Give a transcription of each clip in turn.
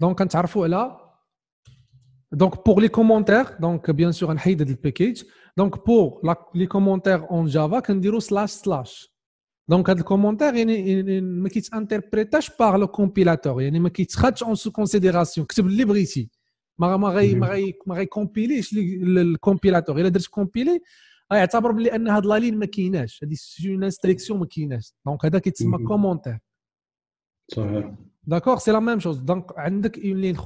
Donc quand Tarfou est là, donc pour les commentaires, donc bien sûr un head de package, donc pour les commentaires en Java, quand il slash slash, donc les commentaires, il y a une, interprétation par le compilateur, il y a une, mais en sous considération. C'est le librairie. M'a, m'a, m'a, m'a, le, compilateur, il a dû se ah, de une la ligne machine, une instruction Donc y a mhm. commentaire. qui D'accord, c'est la même chose. Donc, il y a une ligne,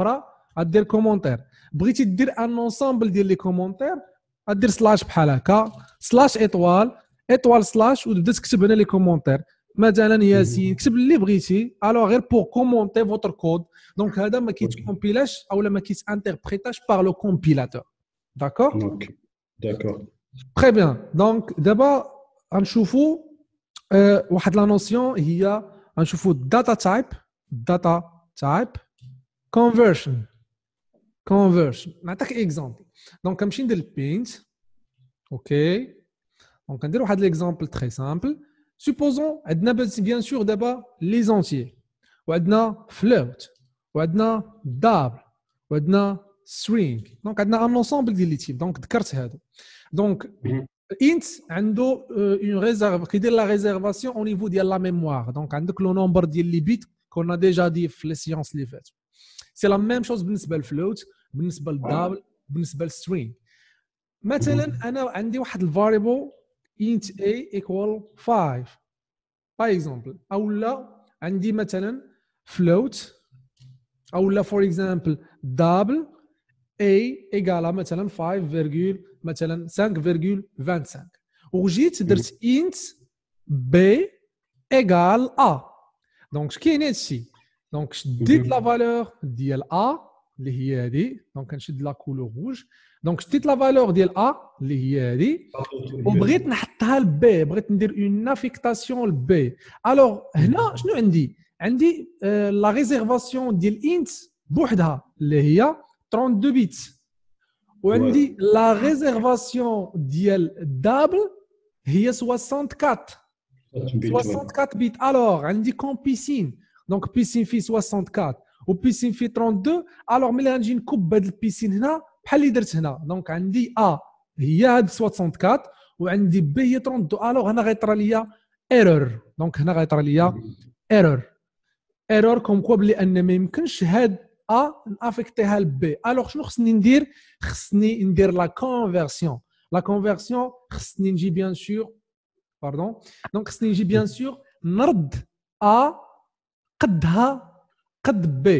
a des commentaires. Vous pouvez un ensemble de commentaires, commentaires, à dire slash-parecak, slash étoile, étoile slash, ou de dire que c'est bien les commentaires. Maintenant, ici, c'est le lib ici, alors, pour commenter votre code, donc elle ça ne se compile pas ou là, ça ne par le compilateur. D'accord. D'accord. Très bien. Donc, d'abord, on sho on a la notion il y a, un sho data type data type conversion conversion. Un exemple. Donc, comme je suis le ok. Donc, on a de l'exemple très simple, supposons, et bien sûr, d'abord les entiers. Quand on float, quand on double, quand string. Donc, on a un ensemble de Donc, de quoi Donc, mhm. int a euh, une réserve, qui de la réservation au niveau de la mémoire. Donc, quand on clone un nombre de bits كنا ديجا دي في لي سيونس اللي فاتوا سي لا ميم شوز بالنسبه للفلوت بالنسبه للدابل بالنسبه للسترين مثلا انا عندي واحد الفاريبل int a equal 5 باي اكزومبل او لا عندي مثلا float او لا فور اكزامبل دابل a ايكالا مثلا 5 مثلا 5 25 وجيت درت int b ايكال a Donc, ce qui est ici, donc, je mhm. dis de la valeur d'IA, l'IAD, donc, je dis de la couleur rouge. Donc, je dis la valeur d'IA, l'IAD, on brite n'a le B, on brite une affectation le B. Alors, là, je nous dis, on dit la réservation d'IAD, bouhda, l'IA, 32 bits. ou je dis la réservation de double, il est 64. 64 bits. Alors, on dit qu'on piscine. Donc, piscine fait 64. Ou piscine fait 32. Alors, mais là, coupe de piscine là, Donc, on dit A, il y a 64. Ou on dit B, il y a 32. Alors, on a erreur. Donc, on a erreur. Erreur comme quoi, لأن ما يمكنش هاد A à B. Alors, je dire Je خصني dire la conversion. La conversion, خصني dire, bien sûr Pardon. Donc, ce n'est pas, bien sûr, « nard »« a »« qadha »« qadbe ».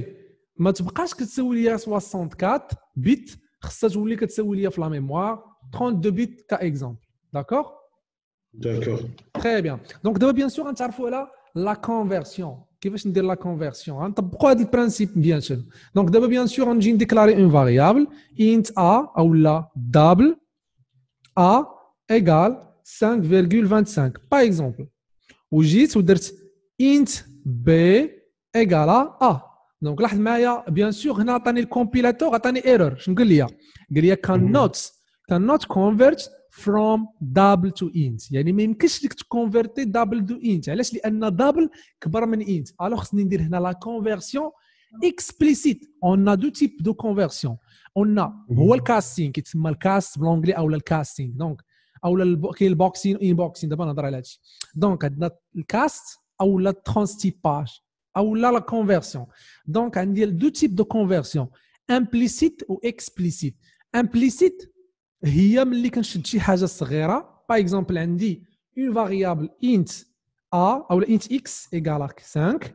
Mais tu ne peux que tu veux dire 64 bits, tu dois que tu veux dire, la mémoire, 32 bits, par exemple. D'accord D'accord. Très bien. Donc, d'abord, bien sûr, tu sais, « la conversion ». Qu'est-ce que je veux dire « la conversion hein? » Tu as le principe, bien sûr. Donc, d'abord, bien sûr, on déclarer une variable, « int a » ou « la double »« a » égale 5,25. Par exemple, ou j'ai dit int b égale à a. Donc là, bien sûr, on pas le compilateur, on a atteint l'erreur. Je vous dis, cannot, mhm. cannot convert from double to int. Il y a même de convertir double to int. Alors, si on a double, qu'est-ce int? Alors, on dire la conversion explicite. On a deux types de conversion. On a mhm. le casting, qui est le casting en anglais ou le casting. Donc, ou le qui boxing in boxing d'abord on a d'ailleurs là ci donc le cast ou la transciptage ou la la conversion donc on a deux types de conversion implicite ou explicite implicite rien ne change si hasra par exemple on dit une variable int a ou int x égale à 5,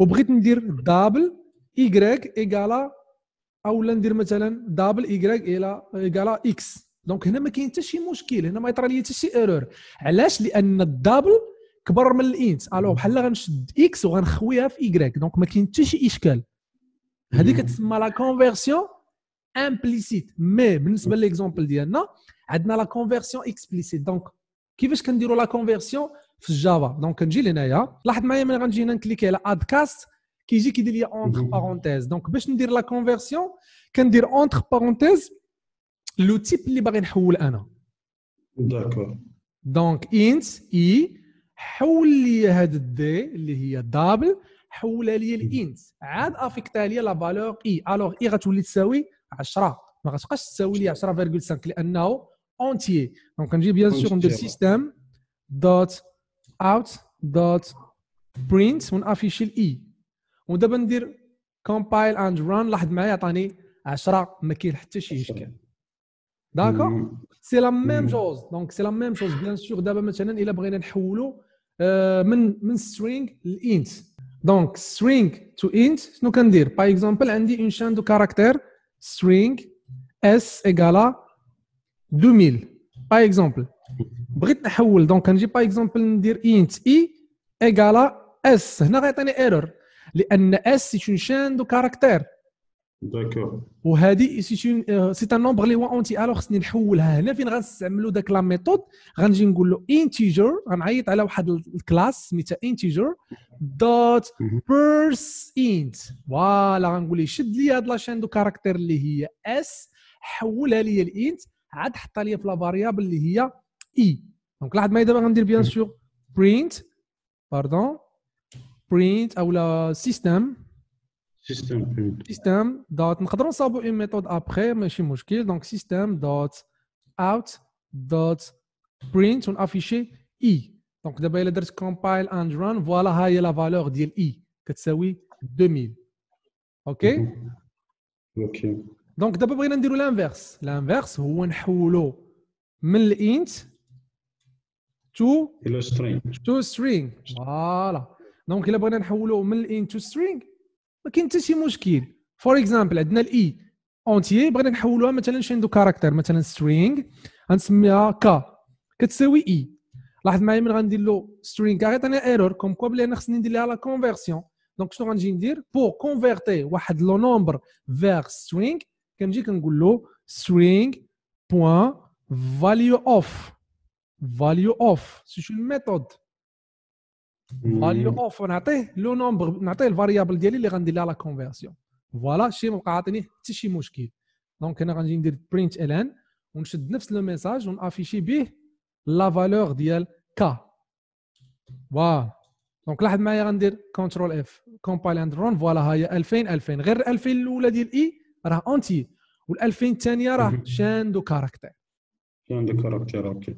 au bout il dit double y égale à ou le on dit maintenant double y est là égale à x دونك هنا ما كاين حتى شي مشكل هنا ما يطرى لي حتى شي ايرور علاش لان الدبل كبر من الانت الو بحال غنشد اكس وغنخويها في ايكغيك دونك ما كاين حتى شي اشكال هذه كتسمى لا كونفيرسيون امبليسيت مي بالنسبه ليكزومبل ديالنا عندنا لا كونفيرسيون اكسبليسيت دونك كيفاش كنديروا لا كونفيرسيون في الجافا دونك كنجي لهنايا لاحظ معايا ملي غنجي هنا نكليكي على اد كاست كيجي كيدير لي اونتر بارونتيز دونك باش ندير لا كونفيرسيون كندير اونتر بارونتيز لو تيب اللي باغي نحول انا داكور دونك انت اي حول لي هاد الدي اللي هي دابل حولها لي الانت عاد افيكتا لي لا فالور اي الوغ اي غتولي تساوي 10 ما غتبقاش تساوي لي 10.5 لانه اونتيي دونك نجي بيان سور ندير سيستم دوت اوت دوت برينت ونافيشي الاي ودابا ندير كومبايل اند ران لاحظ معايا عطاني 10 ما كاين حتى شي اشكال داكور سي لا ميم جوز دونك سي لا ميم جوز بيان سور دابا مثلا الا بغينا نحولوا من من سترينغ لانت دونك سترينغ تو انت شنو كندير باغ اكزومبل عندي اون شان دو كاركتير سترينغ اس ايكالا 2000 باغ اكزومبل بغيت نحول دونك كنجي باغ اكزومبل ندير انت اي ايكالا اس هنا غيعطيني ايرور لان اس سي اون شان دو كاركتير داكور وهذه سي ان نومبر لي هو اونتي الوغ خصني نحولها هنا فين غنستعملوا داك لا ميثود غنجي نقول له انتيجر غنعيط على واحد الكلاس سميتها انتيجر دوت بيرس انت فوالا غنقول له شد لي هاد لاشين دو كاركتير اللي هي اس حولها لي الانت عاد حطها لي في لا فاريابل اللي هي اي e. دونك لاحظ ما دابا غندير بيان سور برينت باردون برينت اولا سيستم سيستم سيستم دوت نقدروا نصاوبوا اون ميثود ابخي ماشي مشكل دونك سيستم دوت اوت دوت برينت ونافيشي اي دونك دابا الا درت كومبايل اند ران فوالا ها هي لا فالور ديال اي كتساوي 2000 اوكي اوكي دونك دابا بغينا نديرو لانفيرس لانفيرس هو نحولو من الانت تو الى سترينغ تو سترينغ فوالا دونك الا بغينا نحولو من الانت تو سترينغ ما كاين حتى شي مشكل فور اكزامبل عندنا الاي اونتي e بغينا نحولوها مثلا شي عنده كاركتر مثلا سترينغ غنسميها كا كتساوي اي e. لاحظ معايا من غندير له سترينغ كا غيعطينا ايرور كوم كوا بلي انا خصني ندير لها لا كونفيرسيون دونك شنو غنجي ندير بور كونفيرتي واحد لو نومبر فيغ سترينغ كنجي كنقول له سترينغ بوان فاليو اوف فاليو اوف سي شو ميثود قال له اوف نعطيه لو نومبر نعطيه الفاريابل ديالي اللي غندير لها لا كونفيرسيون فوالا شي ما عاطيني حتى شي مشكل دونك انا غنجي ندير برينت الان ونشد نفس لو ميساج ونافيشي به لا فالور ديال كا فوالا دونك لاحظ معايا غندير كونترول اف كومبايل اند رون فوالا ها هي 2000 2000 غير 2000 الاولى ديال اي راه اونتي وال2000 الثانيه راه شاندو كاركتير شاندو كاركتير اوكي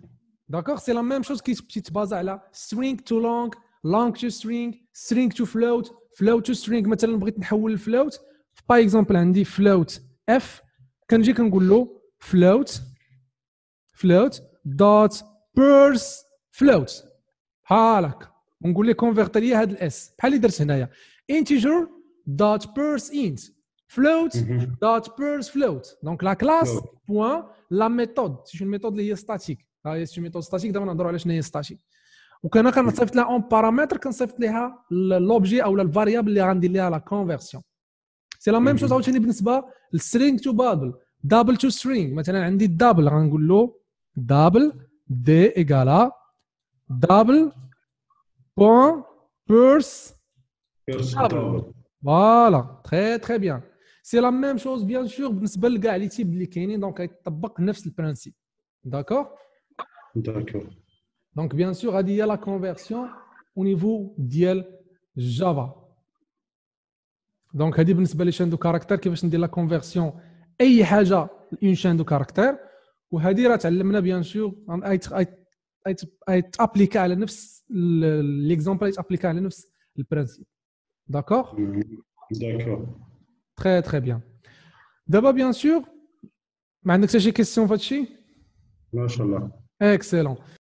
داكوغ سي لا ميم شوز كيتبازا على سترينغ تو لونغ لونج تو سترينج سترينج تو فلوت فلوت تو سترينج مثلا بغيت نحول الفلوت باي اكزومبل عندي فلوت اف كنجي كنقول له فلوت فلوت دوت بيرس فلوت هاك ونقول لي كونفيرت لي هذا الاس بحال اللي درت هنايا انتجر دوت بيرس انت فلوت دوت بيرس فلوت دونك لا كلاس بوان لا ميثود سي اون ميثود اللي هي ستاتيك هاي سي ميثود ستاتيك دابا نهضروا على شنو هي ستاتيك On peut avoir un paramètre qui est l'objet ou la variable qui est à la conversion. C'est la même chose au Chilibrinceba, le string to bubble, double to string, maintenant on dit double, dire double d égale à double point purse. Voilà, très très bien. C'est la même chose, bien sûr, le Belga, l'Issiblikénie, donc il Tabaknef, c'est le principe. D'accord D'accord. Donc, bien sûr, il y a la conversion au niveau de Java. Donc, il y a chaînes de caractères qui vont la conversion et une chaîne de caractères. Ou il y a bien sûr, être appliqué à l'exemple, être appliqué à le principe. D'accord D'accord. Très, très bien. D'abord, bien sûr, maintenant que j'ai question, Fachi. Excellent.